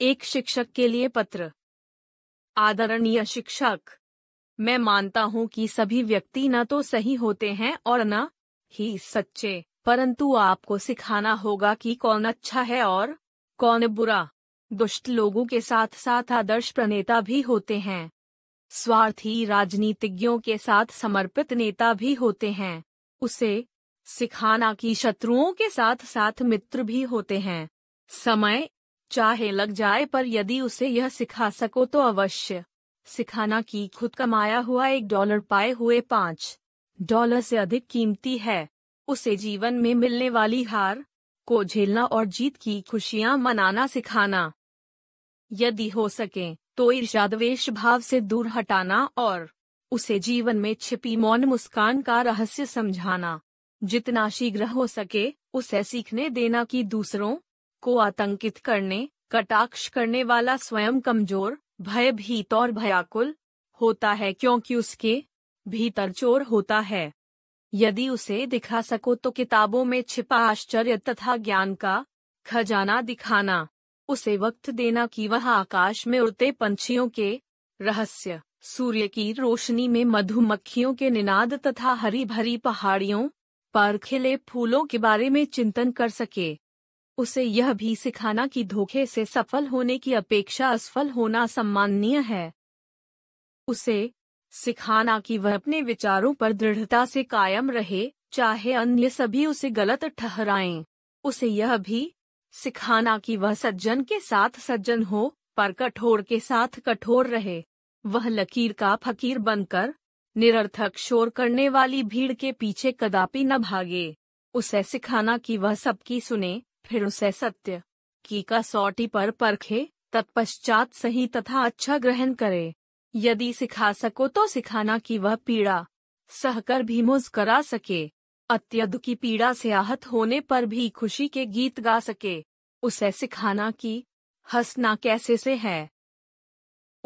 एक शिक्षक के लिए पत्र आदरणीय शिक्षक मैं मानता हूँ कि सभी व्यक्ति न तो सही होते हैं और न ही सच्चे परंतु आपको सिखाना होगा कि कौन अच्छा है और कौन बुरा दुष्ट लोगों के साथ साथ आदर्श प्रणेता भी होते हैं स्वार्थी राजनीतिज्ञों के साथ समर्पित नेता भी होते हैं उसे सिखाना कि शत्रुओं के साथ साथ मित्र भी होते हैं समय चाहे लग जाए पर यदि उसे यह सिखा सको तो अवश्य सिखाना कि खुद कमाया हुआ एक डॉलर पाए हुए पाँच डॉलर से अधिक कीमती है उसे जीवन में मिलने वाली हार को झेलना और जीत की खुशियां मनाना सिखाना यदि हो सके तो ईर्षादवेश भाव से दूर हटाना और उसे जीवन में छिपी मौन मुस्कान का रहस्य समझाना जितना शीघ्र हो सके उसे सीखने देना कि दूसरों को आतंकित करने कटाक्ष करने वाला स्वयं कमजोर भयभीत और भयाकुल होता है क्योंकि उसके भीतर चोर होता है यदि उसे दिखा सको तो किताबों में छिपा आश्चर्य तथा ज्ञान का खजाना दिखाना उसे वक्त देना कि वह आकाश में उड़ते पंछियों के रहस्य सूर्य की रोशनी में मधुमक्खियों के निनाद तथा हरी भरी पहाड़ियों पर खिले फूलों के बारे में चिंतन कर सके उसे यह भी सिखाना कि धोखे से सफल होने की अपेक्षा असफल होना सम्माननीय है उसे सिखाना कि वह अपने विचारों पर दृढ़ता से कायम रहे चाहे अन्य सभी उसे गलत ठहराएं। उसे यह भी सिखाना कि वह सज्जन के साथ सज्जन हो पर कठोर के साथ कठोर रहे वह लकीर का फकीर बनकर निरर्थक शोर करने वाली भीड़ के पीछे कदापि न भागे उसे सिखाना कि वह सबकी सुने फिर उसे सत्य की कसौटी पर परखे तत्पश्चात सही तथा अच्छा ग्रहण करे यदि सिखा सको तो सिखाना की वह पीड़ा सहकर भी मुस्करा सके अत्यध की पीड़ा से आहत होने पर भी खुशी के गीत गा सके उसे सिखाना कि हंसना कैसे से है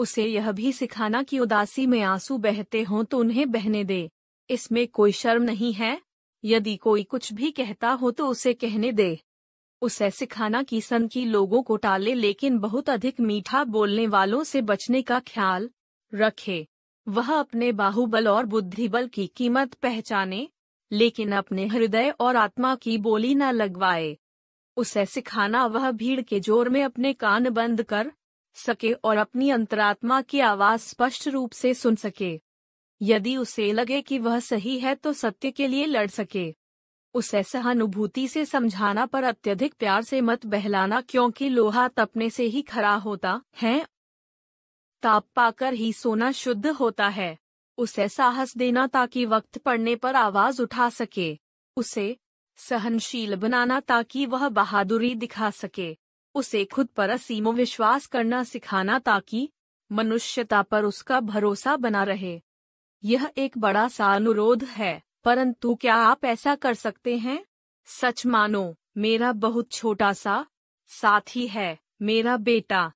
उसे यह भी सिखाना कि उदासी में आंसू बहते हों तो उन्हें बहने दे इसमें कोई शर्म नहीं है यदि कोई कुछ भी कहता हो तो उसे कहने दे उसे सिखाना कि सन की लोगों को टाले लेकिन बहुत अधिक मीठा बोलने वालों से बचने का ख्याल रखे वह अपने बाहुबल और बुद्धिबल की कीमत पहचाने लेकिन अपने हृदय और आत्मा की बोली न लगवाए उसे सिखाना वह भीड़ के जोर में अपने कान बंद कर सके और अपनी अंतरात्मा की आवाज स्पष्ट रूप से सुन सके यदि उसे लगे कि वह सही है तो सत्य के लिए लड़ सके उसे सहानुभूति से समझाना पर अत्यधिक प्यार से मत बहलाना क्योंकि लोहा तपने से ही खरा होता है ताप पाकर ही सोना शुद्ध होता है उसे साहस देना ताकि वक्त पड़ने पर आवाज उठा सके उसे सहनशील बनाना ताकि वह बहादुरी दिखा सके उसे खुद पर असीमो विश्वास करना सिखाना ताकि मनुष्यता पर उसका भरोसा बना रहे यह एक बड़ा सा अनुरोध है परंतु क्या आप ऐसा कर सकते हैं सच मानो मेरा बहुत छोटा सा साथी है मेरा बेटा